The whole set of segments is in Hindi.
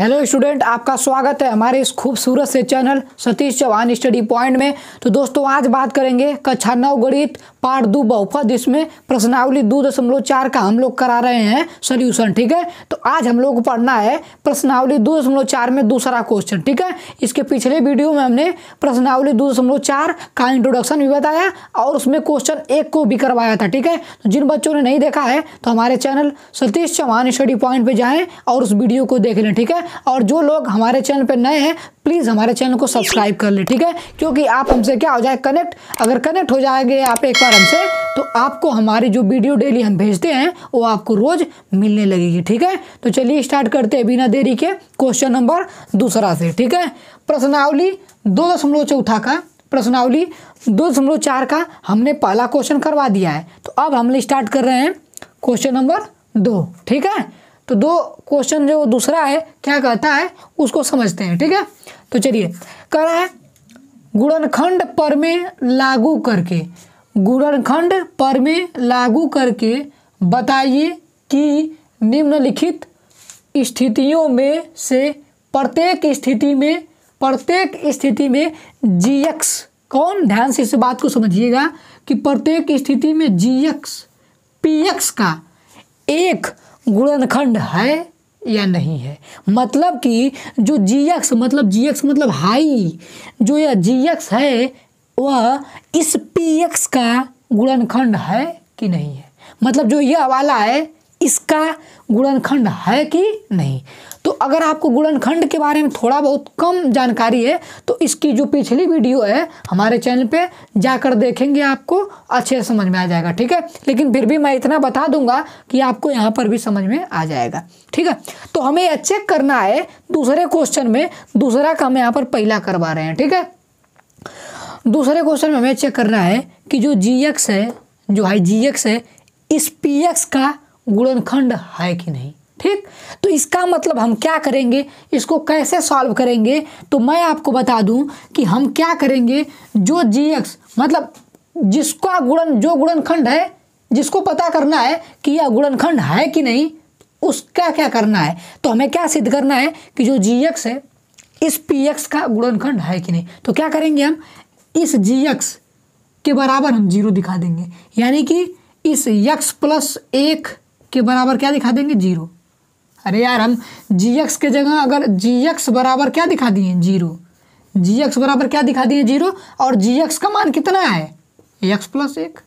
हेलो स्टूडेंट आपका स्वागत है हमारे इस खूबसूरत से channel Satish Chauhan study point में तो दोस्तों आज बात करेंगे कक्षा नव गणित पार्ट दो बहुपद इसमें प्रश्नावली दो दशमलव चार का हम लोग करा रहे हैं सोल्यूशन ठीक है तो आज हम लोग को पढ़ना है प्रश्नावली दो दशमलव चार में दूसरा क्वेश्चन ठीक है इसके पिछले वीडियो में हमने प्रश्नावली दो दशमलव चार का इंट्रोडक्शन भी बताया और उसमें क्वेश्चन एक को भी करवाया था ठीक है तो जिन बच्चों ने नहीं देखा है तो हमारे channel Satish Chauhan study point पर जाएँ और उस वीडियो को देख लें ठीक है और जो लोग हमारे चैनल पर नए हैं प्लीज़ हमारे चैनल को सब्सक्राइब कर ले ठीक है क्योंकि आप हमसे क्या हो जाए कनेक्ट अगर कनेक्ट हो जाएंगे आप एक बार हमसे तो आपको हमारी जो वीडियो डेली हम भेजते हैं वो आपको रोज़ मिलने लगेगी ठीक है तो चलिए स्टार्ट करते हैं बिना देरी के क्वेश्चन नंबर दूसरा से ठीक है प्रश्नावली दो दशमलव चौथा का प्रश्नावली दो दशमलव चार का हमने पहला क्वेश्चन करवा दिया है तो अब हम स्टार्ट कर रहे हैं क्वेश्चन नंबर दो ठीक है तो दो क्वेश्चन जो दूसरा है क्या कहता है उसको समझते हैं ठीक है तो चलिए कह रहा है गुणनखंड पर में लागू करके गुणनखंड पर में लागू करके बताइए कि निम्नलिखित स्थितियों में से प्रत्येक स्थिति में प्रत्येक स्थिति में जी एक्स कौन ध्यान से इस बात को समझिएगा कि प्रत्येक स्थिति में जी एक्स पी एक्स का एक गुणनखंड है या नहीं है मतलब कि जो जी एक्स मतलब जी एक्स मतलब हाई जो यह जी एक्स है वह इस पी एक्स का गुणनखंड है कि नहीं है मतलब जो यह वाला है इसका गुणनखंड है कि नहीं तो अगर आपको गुड़नखंड के बारे में थोड़ा बहुत कम जानकारी है तो इसकी जो पिछली वीडियो है हमारे चैनल पर जाकर देखेंगे आपको अच्छे से समझ में आ जाएगा ठीक है लेकिन फिर भी मैं इतना बता दूंगा कि आपको यहाँ पर भी समझ में आ जाएगा ठीक है तो हमें यह चेक करना है दूसरे क्वेश्चन में दूसरा का हम यहाँ पर पहला करवा रहे हैं ठीक है दूसरे क्वेश्चन में हमें चेक करना है कि जो जी एक्स है जो है जी एक्स है इस पी एक्स का गुणनखंड है कि नहीं ठीक तो इसका मतलब हम क्या करेंगे इसको कैसे सॉल्व करेंगे तो मैं आपको बता दूं कि हम क्या करेंगे जो जी एक्स मतलब जिसका गुणन जो गुणनखंड है जिसको पता करना है कि यह गुणनखंड है कि नहीं उसका क्या करना है तो हमें क्या सिद्ध करना है कि जो जी एक्स है इस पी एक्स का गुणनखंड है कि नहीं तो क्या करेंगे हम इस जी एक्स के बराबर हम जीरो दिखा देंगे यानी कि इस यक्स प्लस एक के बराबर क्या दिखा देंगे जीरो अरे यार हम जी एक्स के जगह अगर जी एक्स बराबर क्या दिखा दिए जीरो जी एक्स बराबर क्या दिखा दिए जीरो और जी एक्स का मान कितना है एक्स प्लस एक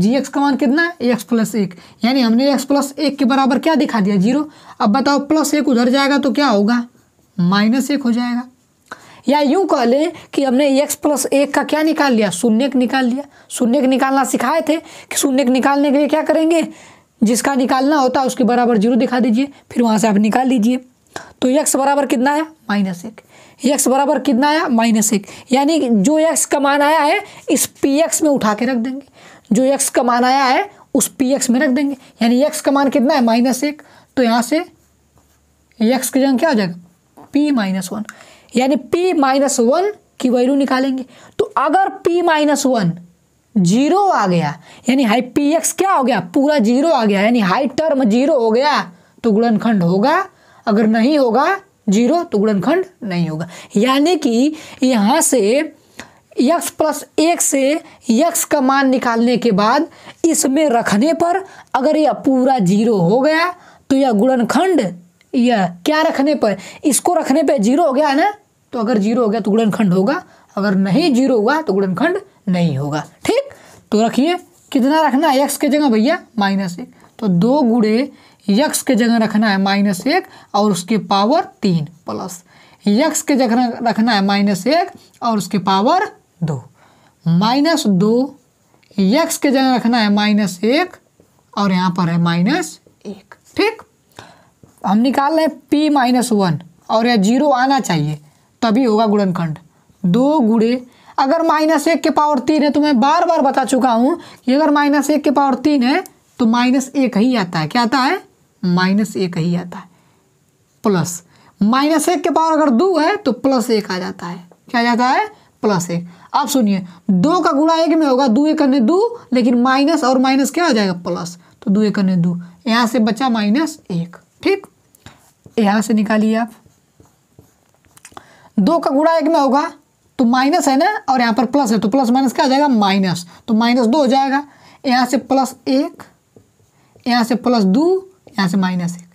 जी एक्स का मान कितना है एक्स प्लस एक यानी हमने एक्स प्लस एक के बराबर क्या दिखा दिया जीरो अब बताओ प्लस एक उधर जाएगा तो क्या होगा माइनस एक हो जाएगा या यूं कह लें कि हमने एक्स प्लस एक का क्या निकाल लिया शून्य निकाल लिया शून्य निकालना सिखाए थे कि शून्य निकालने के लिए क्या करेंगे जिसका निकालना होता है उसके बराबर जीरो दिखा दीजिए फिर वहाँ से आप निकाल लीजिए तो यक्स बराबर कितना आया माइनस एक यक्स बराबर कितना आया माइनस एक यानी जो यक्स का मान आया है इस पी एक्स में उठा के रख देंगे जो यक्स का मान आया है उस पी एक्स में रख देंगे यानी यक्स का मान कितना है माइनस एक तो यहाँ से यक्स की जगह क्या हो जाएगा पी माइनस वन यानी पी माइनस वन की वैल्यू निकालेंगे तो अगर पी माइनस वन जीरो आ गया यानी हाई पी एक्स क्या हो गया पूरा जीरो आ गया यानी हाई टर्म जीरो हो गया तो गुणनखंड होगा अगर नहीं होगा जीरो तो गुणनखंड नहीं होगा यानी कि यहाँ से यक्स प्लस एक से यक्स का मान निकालने के बाद इसमें रखने पर अगर यह पूरा जीरो हो गया तो यह गुणनखंड यह क्या रखने पर इसको रखने पर जीरो हो गया ना तो अगर जीरो हो गया तो गुणनखंड होगा अगर नहीं जीरो हुआ तो गुणनखंड नहीं होगा ठीक तो रखिए कितना रखना है एक्स के जगह भैया माइनस एक तो दो गुड़े यक्स के जगह रखना है माइनस एक और उसके पावर तीन प्लस यक्स के जगह रखना है माइनस एक और उसके पावर दो माइनस दो यक्स के जगह रखना है माइनस एक और यहाँ पर है माइनस एक ठीक हम निकाल रहे हैं पी माइनस वन और यह जीरो आना चाहिए तभी होगा गुणनखंड दो गुड़े अगर माइनस एक के पावर तीन है तो मैं बार बार बता चुका हूं कि अगर माइनस एक के पावर तीन है तो माइनस एक ही आता है क्या आता है माइनस एक ही आता है प्लस माइनस एक के पावर अगर दो है तो प्लस एक आ जाता है क्या जाता है प्लस एक अब सुनिए दो का गुणा एक में होगा दो एक करने दो लेकिन माइनस और माइनस क्या हो जाएगा प्लस तो दो एक करने दो यहां से बचा माइनस एक ठीक यहां से निकालिए आप दो का गुणा एक में होगा तो माइनस है ना और यहाँ पर प्लस है तो प्लस माइनस क्या हो जाएगा माइनस तो माइनस दो हो जाएगा यहाँ से प्लस एक यहाँ से प्लस दो यहाँ से माइनस एक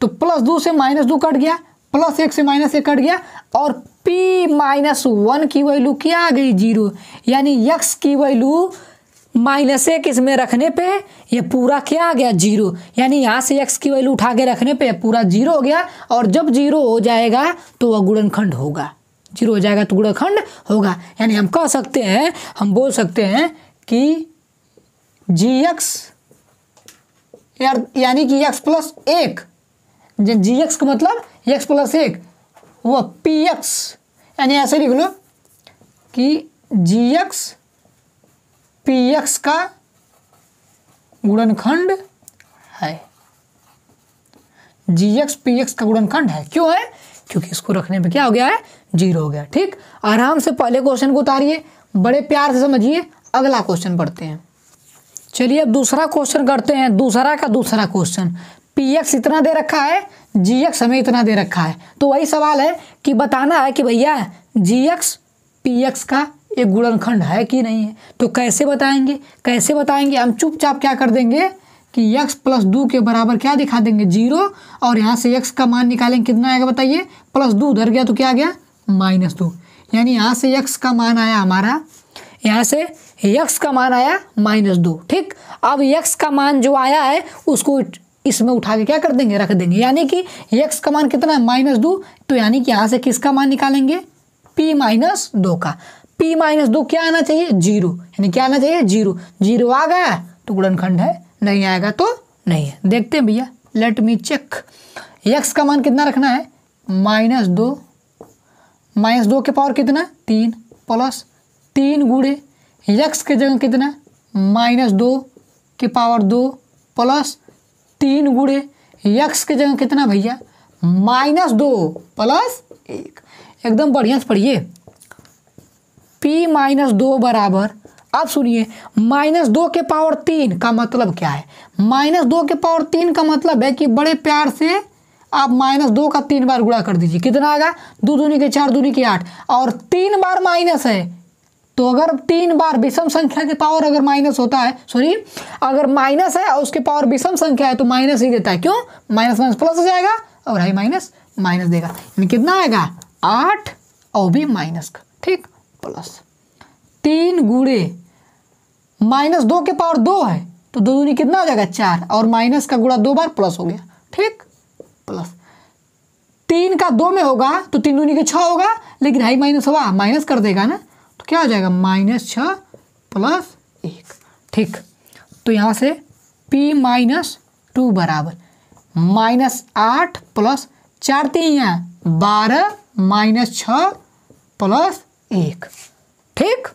तो प्लस दो से माइनस दो कट गया प्लस एक से माइनस एक कट गया और पी माइनस वन की वैल्यू क्या आ गई जीरो यानी यक्स की वैल्यू माइनस एक इसमें रखने पे ये पूरा क्या आ गया जीरो यानी यहाँ से एक्स की वैल्यू उठा के रखने पे पूरा जीरो हो गया और जब जीरो हो जाएगा तो वह गुणनखंड होगा जीरो हो जाएगा तो गुणनखंड होगा यानी हम कह सकते हैं हम बोल सकते हैं कि जी एक्स यानी कि एक्स प्लस एक जी एक्स का मतलब एक्स प्लस एक वह पी एक्स यानी ऐसे लिख लो कि जी एक्स पी एक्स का गुणनखंड है जी एक्स पी एक्स का गुणनखंड है क्यों है क्योंकि इसको रखने पे क्या हो गया है जीरो हो गया ठीक आराम से पहले क्वेश्चन को उतारिए बड़े प्यार से समझिए अगला क्वेश्चन पढ़ते हैं चलिए अब दूसरा क्वेश्चन करते हैं दूसरा का दूसरा क्वेश्चन पी इतना दे रखा है जी एक्स हमें इतना दे रखा है तो वही सवाल है कि बताना है कि भैया जी एक्स पी एक्स का एक गुणनखंड है कि नहीं है तो कैसे बताएंगे कैसे बताएंगे हम चुपचाप क्या कर देंगे कि x प्लस दो के बराबर क्या दिखा देंगे जीरो और यहाँ से x का मान निकालेंगे कितना आएगा बताइए प्लस दो उधर गया तो क्या आ गया माइनस दो यानी यहाँ से x का मान आया हमारा यहाँ से x का मान आया माइनस दो ठीक अब x का मान जो आया है उसको इसमें उठा के क्या कर देंगे रख देंगे यानी कि x का मान कितना है माइनस दो तो यानी कि यहाँ से किसका मान निकालेंगे p माइनस दो का p माइनस दो क्या आना चाहिए जीरो यानी क्या आना चाहिए जीरो जीरो आ गया तो गुणनखंड है नहीं आएगा तो नहीं है देखते हैं भैया लेट मी चेक यक्स का मान कितना रखना है माइनस दो माइनस दो के पावर कितना तीन प्लस तीन गुड़े यक्स के जगह कितना माइनस दो के पावर दो प्लस तीन गुड़े यक्स के जगह कितना भैया माइनस दो प्लस एक एकदम बढ़िया से पढ़िए पी माइनस दो बराबर आप सुनिए माइनस दो के पावर तीन का मतलब क्या है माइनस दो के पावर तीन का मतलब है कि बड़े प्यार से आप माइनस दो का तीन बार गुणा कर दीजिए कितना आएगा दो दूनी के चार दूनी के आठ और तीन बार माइनस है तो अगर तीन बार विषम संख्या के पावर अगर माइनस होता है सॉरी अगर माइनस है और उसके पावर विषम संख्या है तो माइनस ही देता है क्यों माइनस माइनस प्लस हो जाएगा और हाई माइनस माइनस देगा यानी कितना आएगा आठ और भी माइनस का ठीक प्लस तीन गुड़े माइनस दो के पावर दो है तो दो दूनी कितना हो जाएगा चार और माइनस का गुड़ा दो बार प्लस हो गया ठीक प्लस तीन का दो में होगा तो तीन दूनी के छ होगा लेकिन हाई माइनस हुआ माइनस कर देगा ना तो क्या हो जाएगा माइनस छ प्लस एक ठीक तो यहां से पी माइनस टू बराबर माइनस आठ प्लस चार तीन यहाँ बारह माइनस छ प्लस एक ठीक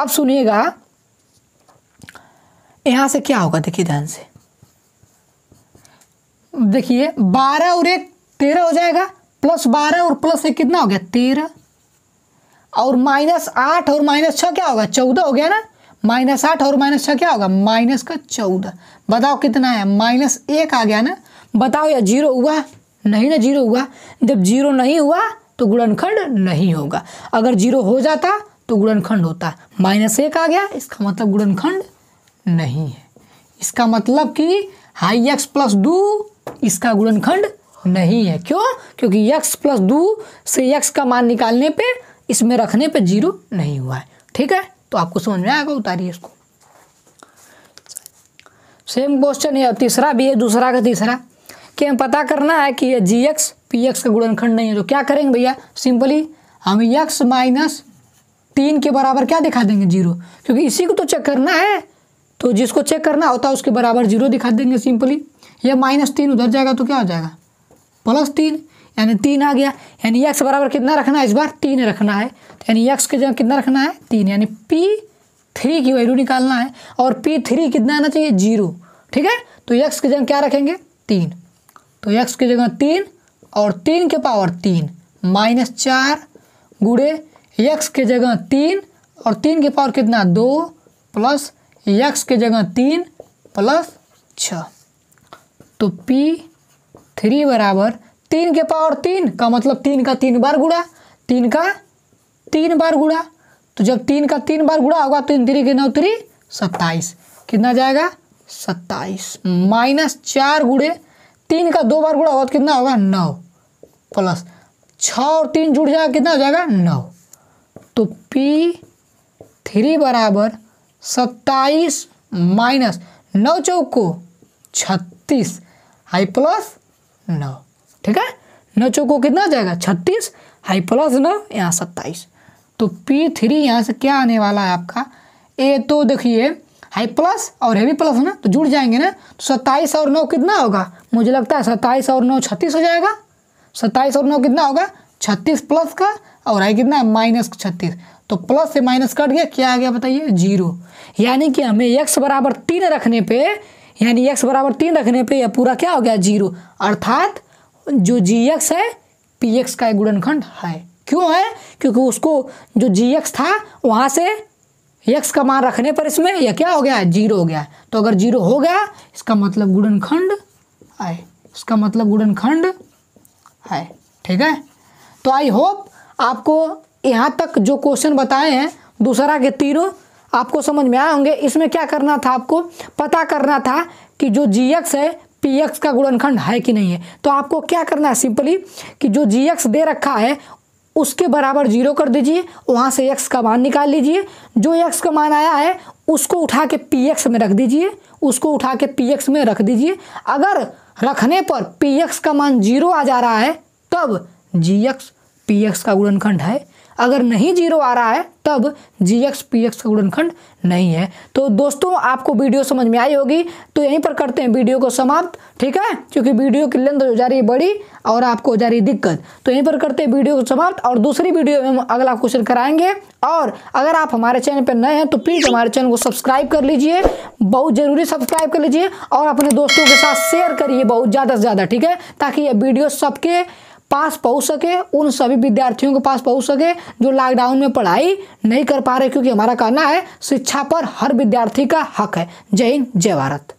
अब सुनिएगा यहाँ से क्या होगा देखिए ध्यान से देखिए बारह और एक तेरह हो जाएगा प्लस बारह और प्लस एक कितना हो गया तेरह और माइनस आठ और माइनस छः क्या होगा चौदह हो गया ना माइनस आठ और माइनस छः क्या होगा माइनस का चौदह बताओ कितना है माइनस एक आ गया ना बताओ या जीरो हुआ नहीं ना जीरो हुआ जब जीरो नहीं हुआ तो गुणनखंड नहीं होगा अगर जीरो हो जाता तो गुणनखंड होता माइनस एक आ गया इसका मतलब गुणनखंड नहीं है इसका मतलब कि हाई एक्स प्लस दू इसका गुणनखंड नहीं है क्यों क्योंकि एक्स प्लस दू से एक्स का मान निकालने पे इसमें रखने पे जीरो नहीं हुआ है ठीक है तो आपको समझ में आएगा उतारिए इसको सेम क्वेश्चन है तीसरा भी है दूसरा का तीसरा कि हमें पता करना है कि ये जी एक्स पी एक्स का गुणनखंड नहीं है तो क्या करेंगे भैया सिंपली हम यक्स माइनस तीन के बराबर क्या दिखा देंगे जीरो क्योंकि इसी को तो चेक करना है तो जिसको चेक करना होता है उसके बराबर जीरो दिखा देंगे सिंपली या माइनस तीन उधर जाएगा तो क्या हो जाएगा प्लस तीन यानी तीन आ गया यानी एक्स बराबर कितना रखना है इस बार तीन रखना है तो यानी एक्स के जगह कितना रखना है तीन यानी पी थ्री की वैल्यू निकालना है और पी थ्री कितना आना चाहिए जीरो ठीक है तो एक्स की जगह क्या रखेंगे तीन तो एक्स की जगह तीन और तीन के पावर तीन माइनस चार गुड़े एक्स के जगह तीन और तीन के पावर कितना दो प्लस यक्स के जगह तीन प्लस छ तो पी थ्री बराबर तीन के पावर तीन का मतलब तीन का तीन बार गुड़ा तीन का तीन बार गुड़ा तो जब तीन का तीन बार गुड़ा होगा तो तीन तीन के नौ थ्री सत्ताईस कितना जाएगा सत्ताईस माइनस चार गुड़े तीन का दो बार गुड़ा होगा तो कितना होगा नौ प्लस छ और तीन जुड़ जाएगा कितना हो जाएगा नौ तो पी थ्री बराबर सत्ताईस माइनस नौ चौको छत्तीस हाई प्लस नौ ठीक है नौ चौको कितना जाएगा छत्तीस हाई प्लस नौ यहाँ सत्ताईस तो पी थ्री यहाँ से क्या आने वाला है आपका ए तो देखिए हाई प्लस और हेवी प्लस ना तो जुड़ जाएंगे ना तो सत्ताईस और नौ कितना होगा मुझे लगता है सत्ताईस और नौ छत्तीस हो जाएगा सत्ताईस और नौ कितना होगा छत्तीस प्लस का और है कितना है माइनस छत्तीस तो प्लस से माइनस कट गया क्या आ गया बताइए जीरो यानी कि हमें एक्स बराबर तीन रखने पे यानी एक्स बराबर तीन रखने पे यह पूरा क्या हो गया जीरो अर्थात जो जी एक्स है पी एक्स का गुणनखंड है क्यों है क्योंकि उसको जो जी एक्स था वहाँ से एक्स का मान रखने पर इसमें यह क्या हो गया जीरो हो गया तो अगर जीरो हो गया इसका मतलब गुणनखंड है इसका मतलब गुणनखंड है ठीक है तो आई होप आपको यहाँ तक जो क्वेश्चन बताए हैं दूसरा के तीनों आपको समझ में आए होंगे इसमें क्या करना था आपको पता करना था कि जो जी एक्स है पी एक्स का गुणनखंड है कि नहीं है तो आपको क्या करना है सिंपली कि जो जी एक्स दे रखा है उसके बराबर जीरो कर दीजिए वहाँ से एक्स का मान निकाल लीजिए जो एक्स का मान आया है उसको उठा के पी एक्स में रख दीजिए उसको उठा के पी एक्स में रख दीजिए अगर रखने पर पी एक्स का मान जीरो आ जा रहा है तब जी एक्स पी एक्स का गुणनखंड है अगर नहीं जीरो आ रहा है तब जी एक्स पी एक्स का गुणनखंड नहीं है तो दोस्तों आपको वीडियो समझ में आई होगी तो यहीं पर करते हैं वीडियो को समाप्त ठीक है क्योंकि वीडियो की लेंथ हो जा रही है बड़ी और आपको हो जा रही है दिक्कत तो यहीं पर करते हैं वीडियो को समाप्त और दूसरी वीडियो में हम अगला क्वेश्चन कराएंगे और अगर आप हमारे चैनल पर नए हैं तो प्लीज़ हमारे चैनल को सब्सक्राइब कर लीजिए बहुत ज़रूरी सब्सक्राइब कर लीजिए और अपने दोस्तों के साथ शेयर करिए बहुत ज़्यादा से ज़्यादा ठीक है ताकि ये वीडियो सबके पास पहुंच सके उन सभी विद्यार्थियों के पास पहुंच सके जो लॉकडाउन में पढ़ाई नहीं कर पा रहे क्योंकि हमारा कहना है शिक्षा पर हर विद्यार्थी का हक है जय हिंद जय भारत